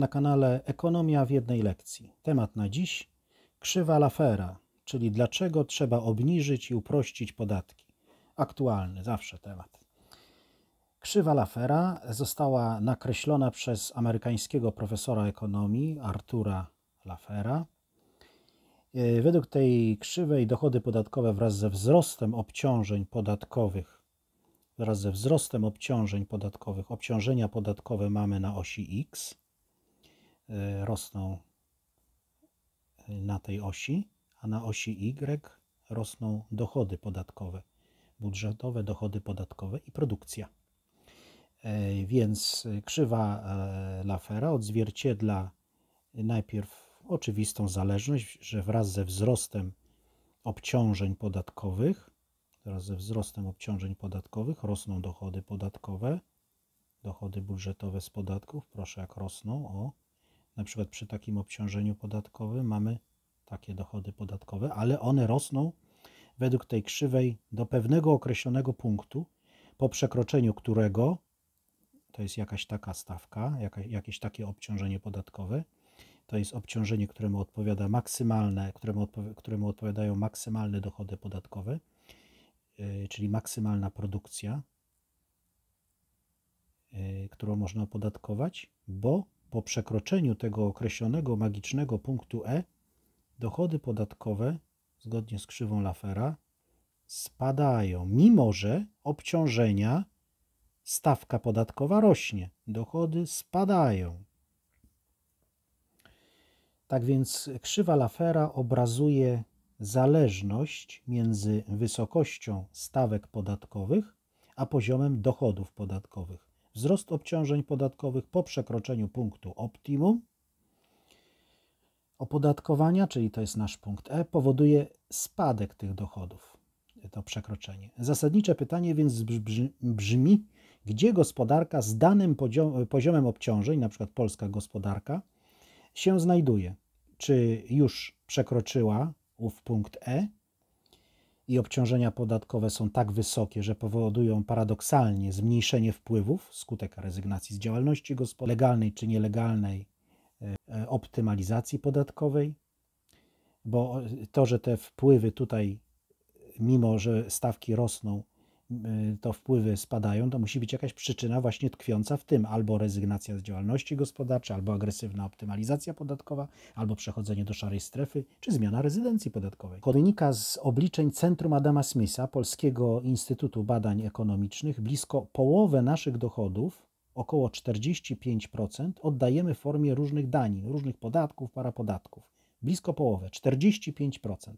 na kanale Ekonomia w jednej lekcji. Temat na dziś: krzywa Lafera, czyli dlaczego trzeba obniżyć i uprościć podatki. Aktualny zawsze temat. Krzywa Lafera została nakreślona przez amerykańskiego profesora ekonomii Artura Lafera. Y, według tej krzywej dochody podatkowe wraz ze wzrostem obciążeń podatkowych, wraz ze wzrostem obciążeń podatkowych, obciążenia podatkowe mamy na osi X, Y, rosną y, na tej osi, a na osi Y rosną dochody podatkowe, budżetowe dochody podatkowe i produkcja. Y, więc krzywa Lafera odzwierciedla najpierw oczywistą zależność, że wraz ze wzrostem obciążeń podatkowych, wraz ze wzrostem obciążeń podatkowych rosną dochody podatkowe, dochody budżetowe z podatków, proszę jak rosną, o na przykład przy takim obciążeniu podatkowym mamy takie dochody podatkowe, ale one rosną według tej krzywej do pewnego określonego punktu, po przekroczeniu którego to jest jakaś taka stawka, jakieś takie obciążenie podatkowe. To jest obciążenie, któremu odpowiada maksymalne, któremu, odpowi któremu odpowiadają maksymalne dochody podatkowe, yy, czyli maksymalna produkcja, yy, którą można opodatkować, bo po przekroczeniu tego określonego magicznego punktu E dochody podatkowe, zgodnie z krzywą Lafera, spadają, mimo że obciążenia, stawka podatkowa rośnie, dochody spadają. Tak więc krzywa Lafera obrazuje zależność między wysokością stawek podatkowych a poziomem dochodów podatkowych wzrost obciążeń podatkowych po przekroczeniu punktu optimum opodatkowania, czyli to jest nasz punkt E, powoduje spadek tych dochodów, to przekroczenie. Zasadnicze pytanie więc brzmi, gdzie gospodarka z danym poziomem obciążeń, na przykład polska gospodarka, się znajduje? Czy już przekroczyła ów punkt E, i obciążenia podatkowe są tak wysokie, że powodują paradoksalnie zmniejszenie wpływów, skutek rezygnacji z działalności legalnej czy nielegalnej, e, e, optymalizacji podatkowej, bo to, że te wpływy tutaj, mimo że stawki rosną, Y, to wpływy spadają, to musi być jakaś przyczyna właśnie tkwiąca w tym albo rezygnacja z działalności gospodarczej, albo agresywna optymalizacja podatkowa, albo przechodzenie do szarej strefy, czy zmiana rezydencji podatkowej. Korynika z obliczeń Centrum Adama Smitha, Polskiego Instytutu Badań Ekonomicznych, blisko połowę naszych dochodów około 45% oddajemy w formie różnych danin, różnych podatków, parapodatków. Blisko połowę, 45%.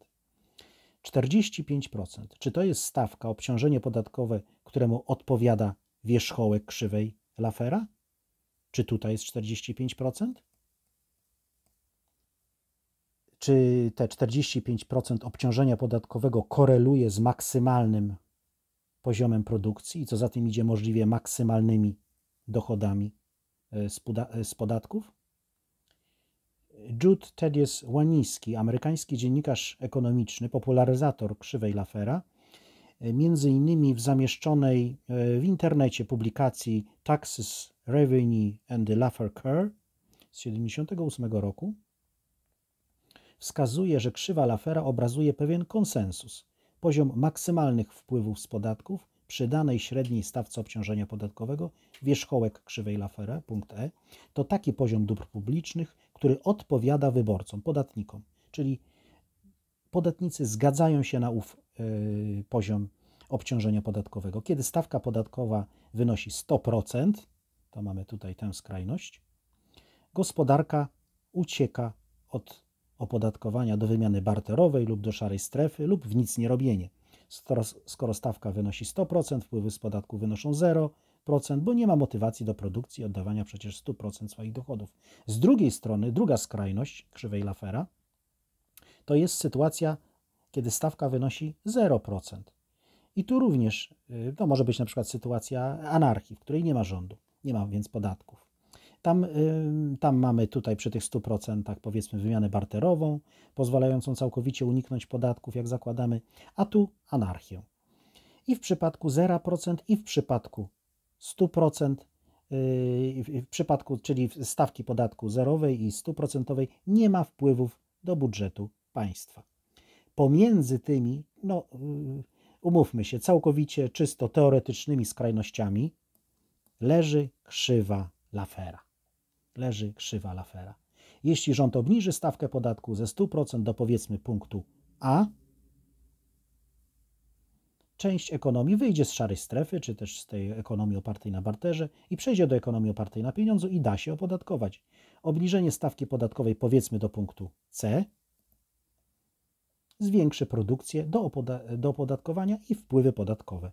45%. Czy to jest stawka, obciążenie podatkowe, któremu odpowiada wierzchołek krzywej Lafera? Czy tutaj jest 45%? Czy te 45% obciążenia podatkowego koreluje z maksymalnym poziomem produkcji i co za tym idzie możliwie maksymalnymi dochodami e, z, podatków? Jude Tedious Łaniski, amerykański dziennikarz ekonomiczny, popularyzator krzywej Lafera, e, między innymi w zamieszczonej e, w internecie publikacji Taxes, Revenue and the Laffer Curve z 1978 roku, wskazuje, że krzywa Lafera obrazuje pewien konsensus, poziom maksymalnych wpływów z podatków przy danej średniej stawce obciążenia podatkowego, wierzchołek krzywej Lafera, punkt E, to taki poziom dóbr publicznych, który odpowiada wyborcom, podatnikom. Czyli podatnicy zgadzają się na ów e, poziom obciążenia podatkowego. Kiedy stawka podatkowa wynosi 100%, to mamy tutaj tę skrajność, gospodarka ucieka od opodatkowania do wymiany barterowej lub do szarej strefy lub w nic nie robienie. Skoro, stawka wynosi 100%, wpływy z podatku wynoszą zero. 100%, bo nie ma motywacji do produkcji oddawania przecież 100% swoich dochodów. Z drugiej strony, druga skrajność krzywej Lafera to jest sytuacja, kiedy stawka wynosi 0%. I tu również y, to może być na przykład sytuacja anarchii, w której nie ma rządu, nie ma więc podatków. Tam, y, tam mamy tutaj przy tych 100% powiedzmy wymianę barterową, pozwalającą całkowicie uniknąć podatków, jak zakładamy, a tu anarchię. I w przypadku 0% i w przypadku 100% y, w przypadku, czyli stawki podatku zerowej i 100% nie ma wpływów do budżetu państwa. Pomiędzy tymi, no y, umówmy się, całkowicie czysto teoretycznymi skrajnościami leży krzywa lafera. Leży krzywa lafera. Jeśli rząd obniży stawkę podatku ze 100% do powiedzmy punktu A, część ekonomii wyjdzie z szarej strefy, czy też z tej ekonomii opartej na barterze i przejdzie do ekonomii opartej na pieniądzu i da się opodatkować. Obniżenie stawki podatkowej powiedzmy do punktu C zwiększy produkcję do, opoda- do opodatkowania i wpływy podatkowe.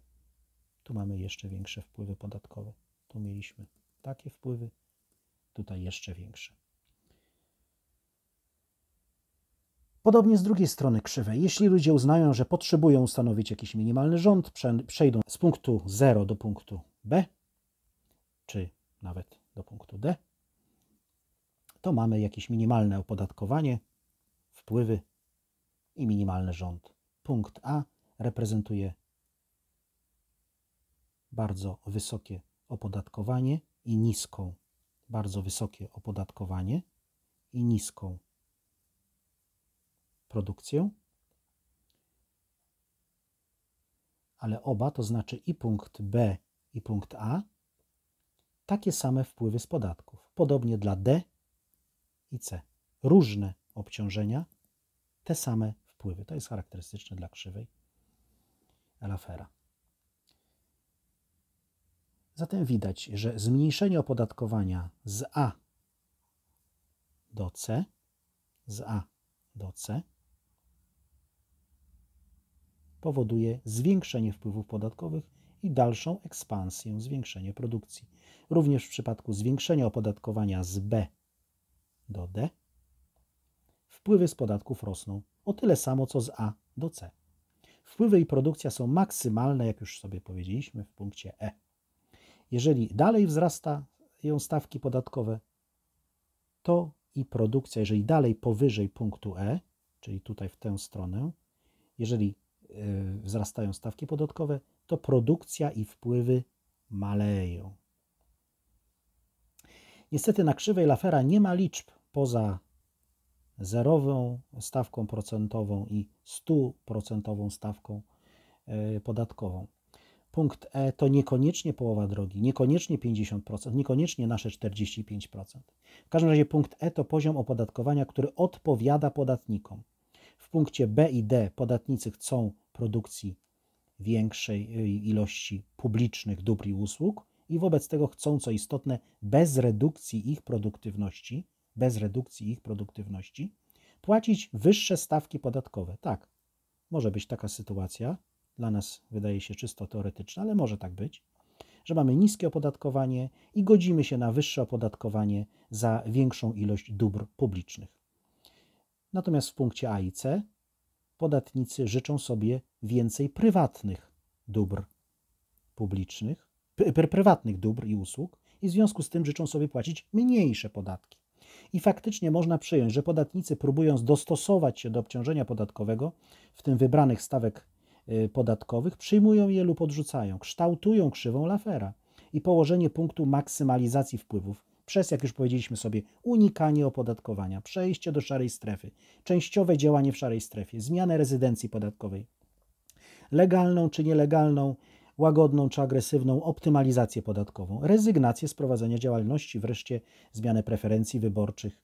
Tu mamy jeszcze większe wpływy podatkowe. Tu mieliśmy takie wpływy, tutaj jeszcze większe. Podobnie z drugiej strony krzywe. Jeśli ludzie uznają, że potrzebują ustanowić jakiś minimalny rząd, przejdą z punktu 0 do punktu B, czy nawet do punktu D, to mamy jakieś minimalne opodatkowanie, wpływy i minimalny rząd. Punkt A reprezentuje bardzo wysokie opodatkowanie i niską, bardzo wysokie opodatkowanie i niską produkcję, ale oba, to znaczy i punkt B i punkt A, takie same wpływy z podatków. Podobnie dla D i C. Różne obciążenia, te same wpływy. To jest charakterystyczne dla krzywej Elafera. Zatem widać, że zmniejszenie opodatkowania z A do C, z A do C, powoduje zwiększenie wpływów podatkowych i dalszą ekspansję, zwiększenie produkcji. Również w przypadku zwiększenia opodatkowania z B do D, wpływy z podatków rosną o tyle samo co z A do C. Wpływy i produkcja są maksymalne, jak już sobie powiedzieliśmy w punkcie E. Jeżeli dalej wzrastają stawki podatkowe, to i produkcja, jeżeli dalej powyżej punktu E, czyli tutaj w tę stronę, jeżeli Y, wzrastają stawki podatkowe, to produkcja i wpływy maleją. Niestety na krzywej Lafera nie ma liczb poza zerową stawką procentową i 100% stawką y, podatkową. Punkt E to niekoniecznie połowa drogi, niekoniecznie 50%, niekoniecznie nasze 45%. W każdym razie punkt E to poziom opodatkowania, który odpowiada podatnikom. W punkcie B i D podatnicy chcą produkcji większej y, ilości publicznych dóbr i usług i wobec tego chcą, co istotne, bez redukcji ich produktywności, bez redukcji ich produktywności, płacić wyższe stawki podatkowe. Tak, może być taka sytuacja, dla nas wydaje się czysto teoretyczna, ale może tak być, że mamy niskie opodatkowanie i godzimy się na wyższe opodatkowanie za większą ilość dóbr publicznych. Natomiast w punkcie A i C podatnicy życzą sobie więcej prywatnych dóbr publicznych, pr prywatnych dóbr i usług i w związku z tym życzą sobie płacić mniejsze podatki. I faktycznie można przyjąć, że podatnicy próbując dostosować się do obciążenia podatkowego, w tym wybranych stawek y, podatkowych, przyjmują je lub odrzucają, kształtują krzywą Lafera i położenie punktu maksymalizacji wpływów przez, jak już powiedzieliśmy sobie, unikanie opodatkowania, przejście do szarej strefy, częściowe działanie w szarej strefie, zmianę rezydencji podatkowej, legalną czy nielegalną, łagodną czy agresywną optymalizację podatkową, rezygnację z prowadzenia działalności, wreszcie zmianę preferencji wyborczych.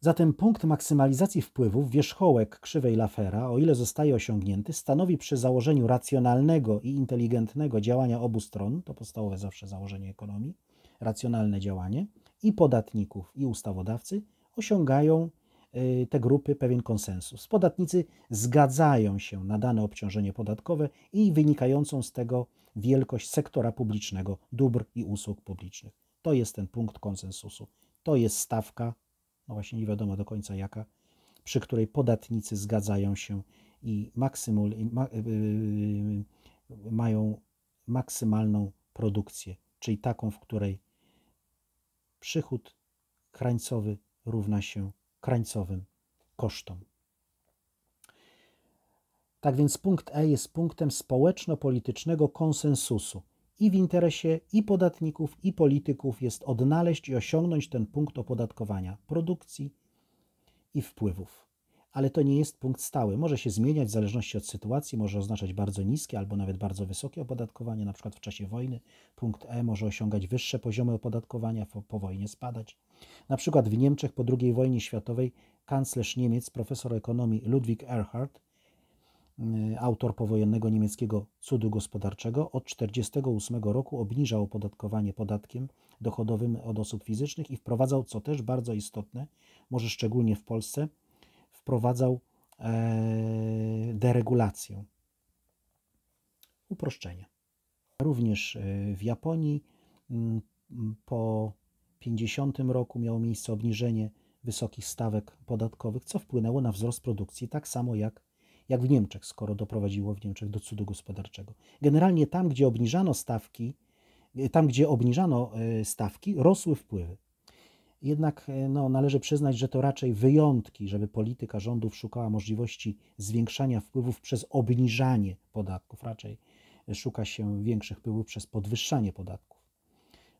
Zatem punkt maksymalizacji wpływów, wierzchołek krzywej Lafera, o ile zostaje osiągnięty, stanowi przy założeniu racjonalnego i inteligentnego działania obu stron, to podstawowe zawsze założenie ekonomii, racjonalne działanie i podatników, i ustawodawcy osiągają y, te grupy pewien konsensus. Podatnicy zgadzają się na dane obciążenie podatkowe i wynikającą z tego wielkość sektora publicznego, dóbr i usług publicznych. To jest ten punkt konsensusu. To jest stawka, no właśnie nie wiadomo do końca jaka, przy której podatnicy zgadzają się i maksymul, ma, yy, mają maksymalną produkcję, czyli taką, w której przychód krańcowy równa się krańcowym kosztom. Tak więc punkt E jest punktem społeczno-politycznego konsensusu. I w interesie i podatników, i polityków jest odnaleźć i osiągnąć ten punkt opodatkowania produkcji i wpływów ale to nie jest punkt stały. Może się zmieniać w zależności od sytuacji, może oznaczać bardzo niskie albo nawet bardzo wysokie opodatkowanie, na przykład w czasie wojny. Punkt E może osiągać wyższe poziomy opodatkowania, po wojnie spadać. Na przykład w Niemczech po II wojnie światowej kanclerz Niemiec, profesor ekonomii Ludwig Erhard, y, autor powojennego niemieckiego cudu gospodarczego, od 1948 roku obniżał opodatkowanie podatkiem dochodowym od osób fizycznych i wprowadzał, co też bardzo istotne, może szczególnie w Polsce, wprowadzał e, deregulację, uproszczenie. Również e, w Japonii mm, po 50 roku miało miejsce obniżenie wysokich stawek podatkowych, co wpłynęło na wzrost produkcji, tak samo jak, jak w Niemczech, skoro doprowadziło w Niemczech do cudu gospodarczego. Generalnie tam, gdzie obniżano stawki, tam, gdzie obniżano e, stawki, rosły wpływy. Jednak e, no, należy przyznać, że to raczej wyjątki, żeby polityka rządów szukała możliwości zwiększania wpływów przez obniżanie podatków. Raczej szuka się większych wpływów przez podwyższanie podatków.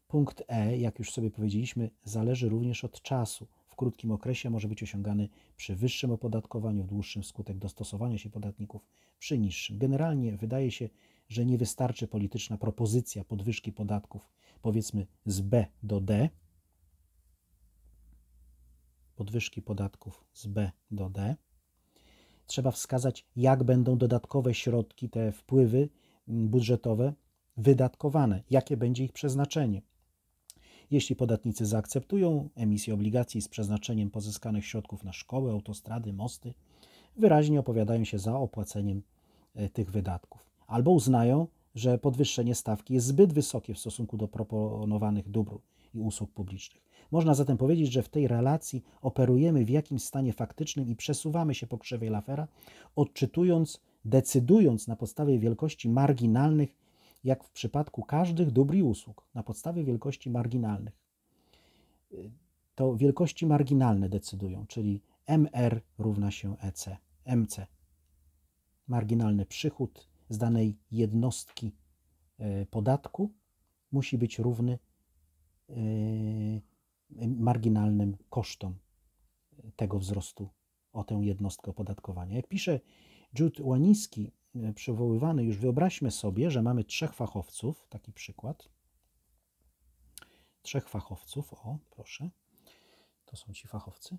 Punkt E, jak już sobie powiedzieliśmy, zależy również od czasu. W krótkim okresie może być osiągany przy wyższym opodatkowaniu, w dłuższym skutek dostosowania się podatników przy niższym. Generalnie wydaje się, że nie wystarczy polityczna propozycja podwyżki podatków, powiedzmy z B do D, podwyżki podatków z B do D. Trzeba wskazać, jak będą dodatkowe środki, te wpływy mm, budżetowe wydatkowane, jakie będzie ich przeznaczenie. Jeśli podatnicy zaakceptują emisję obligacji z przeznaczeniem pozyskanych środków na szkoły, autostrady, mosty, wyraźnie opowiadają się za opłaceniem e, tych wydatków. Albo uznają, że podwyższenie stawki jest zbyt wysokie w stosunku do proponowanych dóbr i usług publicznych. Można zatem powiedzieć, że w tej relacji operujemy w jakimś stanie faktycznym i przesuwamy się po krzywej lafera, odczytując, decydując na podstawie wielkości marginalnych, jak w przypadku każdych dóbr i usług, na podstawie wielkości marginalnych. To wielkości marginalne decydują, czyli MR równa się EC, MC. Marginalny przychód z danej jednostki e, podatku musi być równy e, marginalnym kosztom tego wzrostu o tę jednostkę opodatkowania. Jak pisze Jude Łaniski, e, przywoływany już, wyobraźmy sobie, że mamy trzech fachowców, taki przykład, trzech fachowców, o proszę, to są ci fachowcy,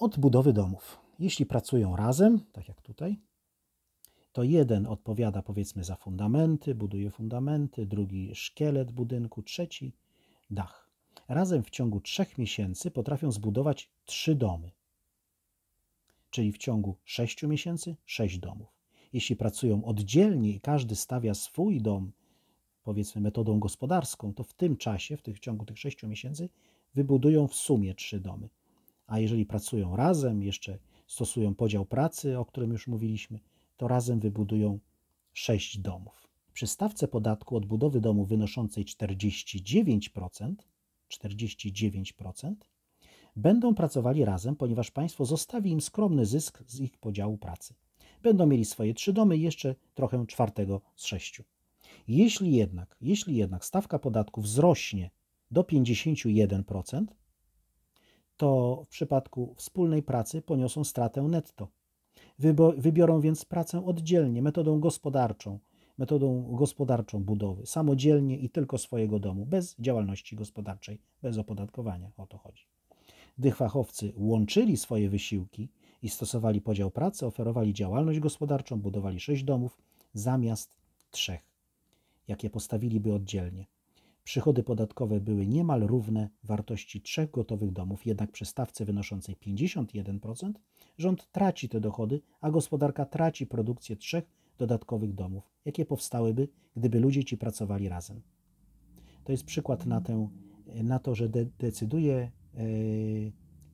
od budowy domów. Jeśli pracują razem, tak jak tutaj, to jeden odpowiada powiedzmy za fundamenty, buduje fundamenty, drugi szkielet budynku, trzeci dach. Razem w ciągu trzech miesięcy potrafią zbudować trzy domy, czyli w ciągu sześciu miesięcy sześć domów. Jeśli pracują oddzielnie i każdy stawia swój dom, powiedzmy metodą gospodarską, to w tym czasie, w, tych, w ciągu tych sześciu miesięcy, wybudują w sumie trzy domy. A jeżeli pracują razem, jeszcze stosują podział pracy, o którym już mówiliśmy, to razem wybudują 6 domów. Przy stawce podatku od budowy domu wynoszącej 49%, 49% będą pracowali razem, ponieważ państwo zostawi im skromny zysk z ich podziału pracy. Będą mieli swoje trzy domy i jeszcze trochę czwartego z sześciu. Jeśli jednak, jeśli jednak stawka podatku wzrośnie do 51%, to w przypadku wspólnej pracy poniosą stratę netto Wybiorą więc pracę oddzielnie, metodą gospodarczą, metodą gospodarczą budowy, samodzielnie i tylko swojego domu, bez działalności gospodarczej, bez opodatkowania. O to chodzi. Gdy fachowcy łączyli swoje wysiłki i stosowali podział pracy, oferowali działalność gospodarczą, budowali sześć domów zamiast trzech, jakie postawiliby oddzielnie. Przychody podatkowe były niemal równe wartości trzech gotowych domów, jednak przy stawce wynoszącej 51% rząd traci te dochody, a gospodarka traci produkcję trzech dodatkowych domów, jakie powstałyby, gdyby ludzie ci pracowali razem. To jest przykład na, tę, na to, że de decyduje yy,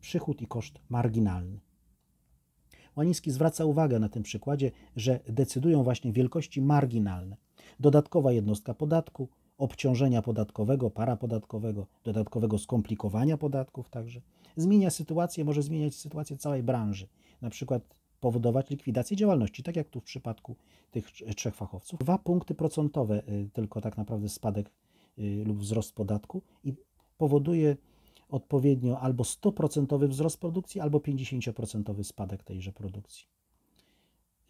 przychód i koszt marginalny. Łański zwraca uwagę na tym przykładzie, że decydują właśnie wielkości marginalne. Dodatkowa jednostka podatku, obciążenia podatkowego, parapodatkowego, dodatkowego skomplikowania podatków także. Zmienia sytuację, może zmieniać sytuację całej branży, na przykład powodować likwidację działalności, tak jak tu w przypadku tych trzech fachowców. Dwa punkty procentowe y, tylko tak naprawdę spadek y, lub wzrost podatku i powoduje odpowiednio albo 100% wzrost produkcji, albo 50% spadek tejże produkcji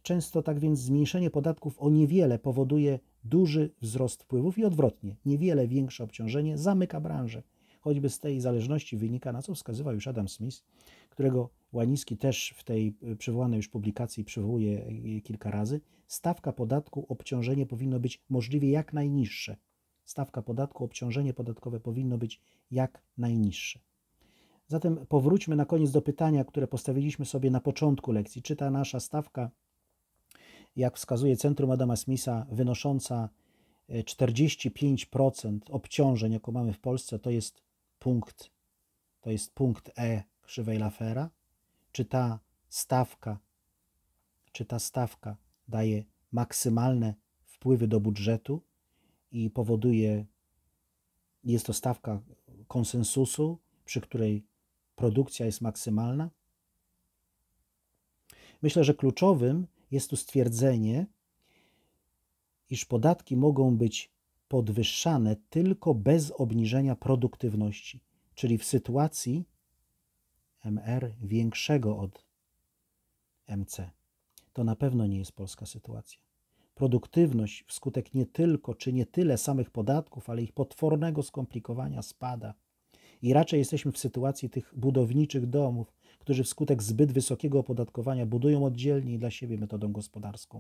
często, tak więc zmniejszenie podatków o niewiele powoduje duży wzrost wpływów i odwrotnie, niewiele większe obciążenie zamyka branżę. Choćby z tej zależności wynika, na co wskazywał już Adam Smith, którego Łaniński też w tej y, przywołanej już publikacji przywołuje y, kilka razy, stawka podatku obciążenie powinno być możliwie jak najniższe. Stawka podatku obciążenie podatkowe powinno być jak najniższe. Zatem powróćmy na koniec do pytania, które postawiliśmy sobie na początku lekcji. Czy ta nasza stawka jak wskazuje Centrum Adama Smitha, wynosząca 45% e, obciążeń, jaką mamy w Polsce, to jest punkt, to jest punkt E krzywej Lafera. Czy ta stawka, czy ta stawka daje maksymalne wpływy do budżetu i powoduje, jest to stawka konsensusu, przy której produkcja jest maksymalna? Myślę, że kluczowym jest tu stwierdzenie, iż podatki mogą być podwyższane tylko bez obniżenia produktywności, czyli w sytuacji MR większego od MC. To na pewno nie jest polska sytuacja. Produktywność wskutek nie tylko czy nie tyle samych podatków, ale ich potwornego skomplikowania spada. I raczej jesteśmy w sytuacji tych budowniczych domów, którzy wskutek zbyt wysokiego opodatkowania budują oddzielnie i dla siebie metodą gospodarską.